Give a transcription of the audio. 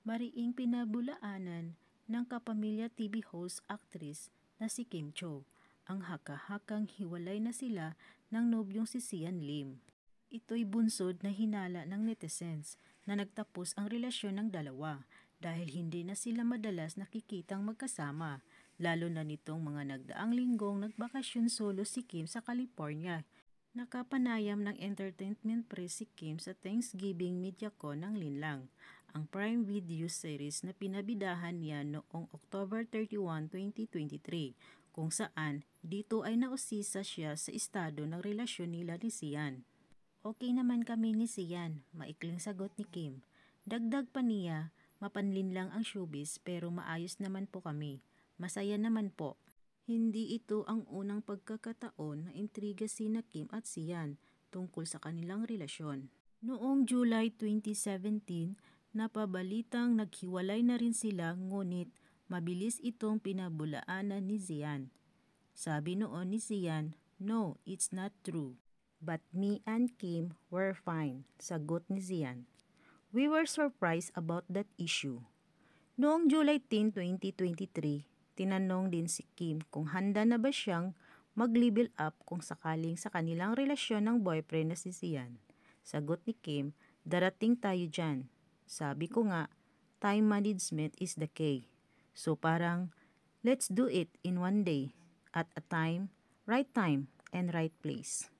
mariing pinabulaanan ng kapamilya TV host actress na si Kim Cho ang hakahakang hiwalay na sila ng nobyong si Sian Lim. Ito'y bunsod na hinala ng netizens na nagtapos ang relasyon ng dalawa dahil hindi na sila madalas nakikitang magkasama, lalo na nitong mga nagdaang linggong nagbakasyon solo si Kim sa California. Nakapanayam ng entertainment press si Kim sa Thanksgiving MediaCon ng Linlang ang Prime Video series na pinabidahan niya noong October 31, 2023, kung saan dito ay nausisa siya sa estado ng relasyon nila ni Sian. Okay naman kami ni Sian, maikling sagot ni Kim. Dagdag pa niya, mapanlin lang ang showbiz pero maayos naman po kami. Masaya naman po. Hindi ito ang unang pagkakataon na intriga si na Kim at Sian tungkol sa kanilang relasyon. Noong July 2017, Napabalitang naghiwalay na rin sila ngunit mabilis itong pinabulaanan ni Zian. Sabi noon ni Zian, No, it's not true. But me and Kim were fine, sagot ni Zian. We were surprised about that issue. Noong July 10, 2023, tinanong din si Kim kung handa na ba siyang mag-level up kung sakaling sa kanilang relasyon ng boyfriend na si Zian. Sagot ni Kim, darating tayo dyan, sabi ko nga, time management is the key. So parang, let's do it in one day, at a time, right time, and right place.